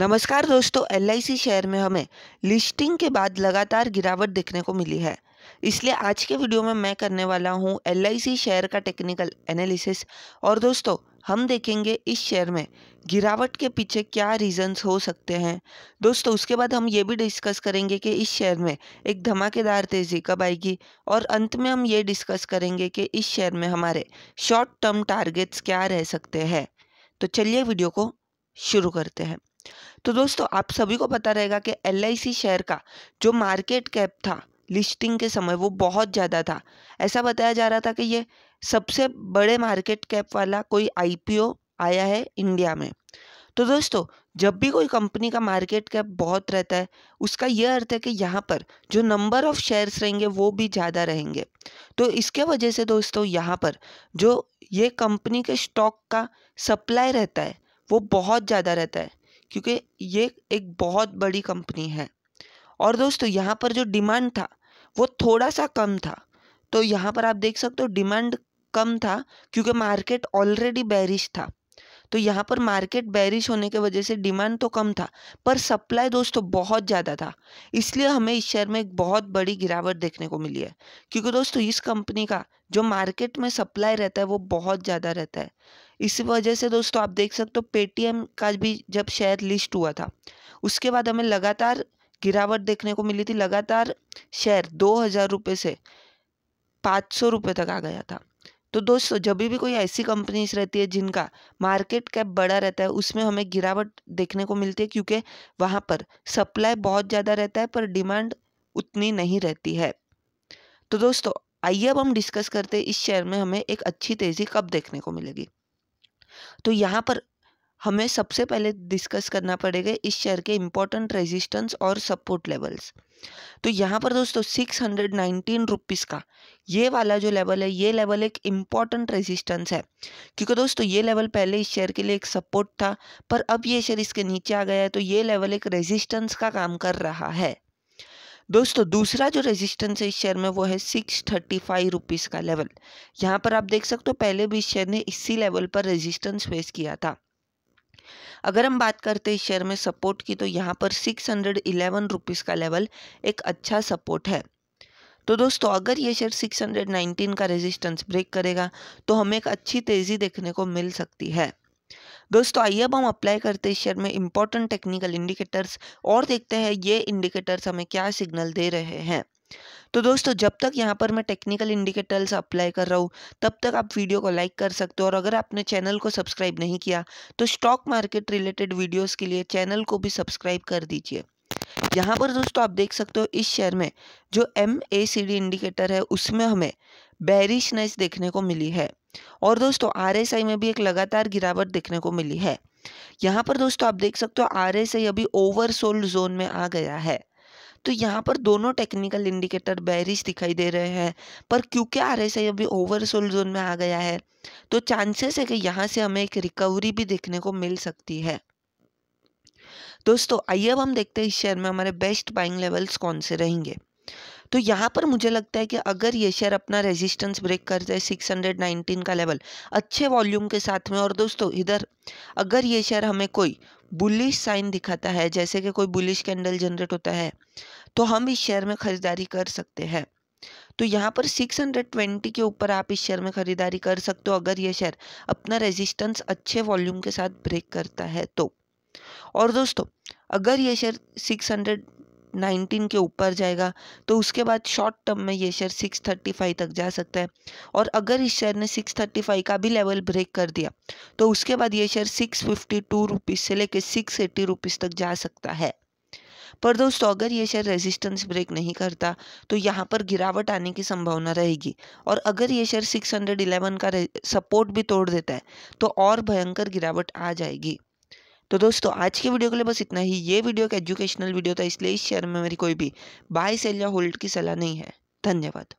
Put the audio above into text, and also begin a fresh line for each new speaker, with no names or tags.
नमस्कार दोस्तों L share में हमें लिस्टिंग के बाद लगातार गिरावट देखने को मिली है इसलिए आज के वीडियो में मैं करने वाला हूं एल शेयर का टेक्निकल एनालिसिस और दोस्तों हम देखेंगे इस शेयर में गिरावट के पीछे क्या रीजंस हो सकते हैं दोस्तों उसके बाद हम ये भी डिस्कस करेंगे कि इस शेयर में एक धमाकेदार तेज़ी कब आएगी और अंत में हम ये डिस्कस करेंगे कि इस शेयर में हमारे शॉर्ट टर्म टारगेट्स क्या रह सकते हैं तो चलिए वीडियो को शुरू करते हैं तो दोस्तों आप सभी को पता रहेगा कि एल शेयर का जो मार्केट कैप था लिस्टिंग के समय वो बहुत ज़्यादा था ऐसा बताया जा रहा था कि ये सबसे बड़े मार्केट कैप वाला कोई आई आया है इंडिया में तो दोस्तों जब भी कोई कंपनी का मार्केट कैप बहुत रहता है उसका यह अर्थ है कि यहाँ पर जो नंबर ऑफ शेयर्स रहेंगे वो भी ज़्यादा रहेंगे तो इसके वजह से दोस्तों यहाँ पर जो ये कंपनी के स्टॉक का सप्लाई रहता है वो बहुत ज़्यादा रहता है क्योंकि ये एक बहुत बड़ी कंपनी है और दोस्तों यहाँ पर जो डिमांड था वो थोड़ा सा कम था तो यहाँ पर आप देख सकते हो डिमांड कम था क्योंकि मार्केट ऑलरेडी बैरिश था तो यहाँ पर मार्केट बैरिश होने की वजह से डिमांड तो कम था पर सप्लाई दोस्तों तो बहुत ज़्यादा था इसलिए हमें इस शेयर में एक बहुत बड़ी गिरावट देखने को मिली है क्योंकि दोस्तों इस कंपनी का जो मार्केट में सप्लाई रहता है वो बहुत ज़्यादा रहता है इस वजह से दोस्तों आप देख सकते हो पेटीएम का भी जब शेयर लिस्ट हुआ था उसके बाद हमें लगातार गिरावट देखने को मिली थी लगातार शेयर दो हज़ार रुपये से पाँच सौ रुपये तक आ गया था तो दोस्तों जब भी कोई ऐसी कंपनीज रहती है जिनका मार्केट कैप बड़ा रहता है उसमें हमें गिरावट देखने को मिलती है क्योंकि वहाँ पर सप्लाई बहुत ज़्यादा रहता है पर डिमांड उतनी नहीं रहती है तो दोस्तों आइए अब हम डिस्कस करते हैं इस शेयर में हमें एक अच्छी तेज़ी कब देखने को मिलेगी तो यहाँ पर हमें सबसे पहले डिस्कस करना पड़ेगा इस शेयर के इम्पोर्टेंट रेजिस्टेंस और सपोर्ट लेवल्स तो यहाँ पर दोस्तों सिक्स हंड्रेड नाइनटीन रुपीज़ का ये वाला जो लेवल है ये लेवल एक इम्पॉर्टेंट रेजिस्टेंस है क्योंकि दोस्तों ये लेवल पहले इस शेयर के लिए एक सपोर्ट था पर अब ये शेयर इसके नीचे आ गया है तो ये लेवल एक रेजिस्टेंस का काम कर रहा है दोस्तों दूसरा जो रेजिस्टेंस है इस शेयर में वो है सिक्स थर्टी फाइव रुपीज़ का लेवल यहाँ पर आप देख सकते हो पहले भी इस शेयर ने इसी लेवल पर रेजिस्टेंस फेस किया था अगर हम बात करते हैं शेयर में सपोर्ट की तो यहाँ पर सिक्स हंड्रेड इलेवन रुपीज़ का लेवल एक अच्छा सपोर्ट है तो दोस्तों अगर ये शेयर 619 का रेजिस्टेंस ब्रेक करेगा तो हमें एक अच्छी तेज़ी देखने को मिल सकती है दोस्तों आइए अब हम अप्लाई करते हैं शेयर में इंपॉर्टेंट टेक्निकल इंडिकेटर्स और देखते हैं ये इंडिकेटर्स हमें क्या सिग्नल दे रहे हैं तो दोस्तों जब तक यहाँ पर मैं टेक्निकल इंडिकेटर्स अप्लाई कर रहा हूँ तब तक आप वीडियो को लाइक कर सकते हो और अगर आपने चैनल को सब्सक्राइब नहीं किया तो स्टॉक मार्केट रिलेटेड वीडियोस के लिए चैनल को भी सब्सक्राइब कर दीजिए यहाँ पर दोस्तों आप देख सकते हो इस शेयर में जो M A C D indicator है उसमें हमें बैरिशनेस देखने को मिली है और दोस्तों आर एस आई में भी एक लगातार गिरावट देखने को मिली है यहाँ पर दोस्तों आप देख सकते हो आर एस आई अभी ओवरसोल्ड जोन में आ गया है तो यहाँ पर दोनों टेक्निकल इंडिकेटर बैरिश दिखाई दे रहे हैं पर क्योंकि आर एस आई अभी ओवरसोल्ड जोन में आ गया है तो चांसेस है कि यहाँ से हमें एक रिकवरी भी देखने को मिल सकती है दोस्तों आइए अब हम देखते हैं इस शेयर में हमारे बेस्ट बाइंग लेवल्स कौन से रहेंगे तो यहाँ पर मुझे लगता है कि अगर ये शेयर अपना रेजिस्टेंस ब्रेक करता है 619 का लेवल अच्छे वॉल्यूम के साथ में और दोस्तों इधर अगर ये शेयर हमें कोई बुलिश साइन दिखाता है जैसे कि कोई बुलिश कैंडल जनरेट होता है तो हम इस शेयर में खरीदारी कर सकते हैं तो यहाँ पर 620 के ऊपर आप इस शेयर में खरीदारी कर सकते हो अगर यह शेयर अपना रेजिस्टेंस अच्छे वॉल्यूम के साथ ब्रेक करता है तो और दोस्तों अगर यह शेयर नाइनटीन के ऊपर जाएगा तो उसके बाद शॉर्ट टर्म में ये शेयर सिक्स थर्टी फाइव तक जा सकता है और अगर इस शेयर ने सिक्स थर्टी फाइव का भी लेवल ब्रेक कर दिया तो उसके बाद ये share six fifty two rupees से लेकर सिक्स एट्टी रुपीज़ तक जा सकता है पर दोस्तों अगर ये शेयर रेजिस्टेंस ब्रेक नहीं करता तो यहाँ पर गिरावट आने की संभावना रहेगी और अगर ये शेयर 611 का सपोर्ट भी तोड़ देता है तो और भयंकर गिरावट आ जाएगी तो दोस्तों आज की वीडियो के लिए बस इतना ही ये वीडियो एक एजुकेशनल वीडियो था इसलिए इस शेयर में मेरी कोई भी बाय सेल या होल्ड की सलाह नहीं है धन्यवाद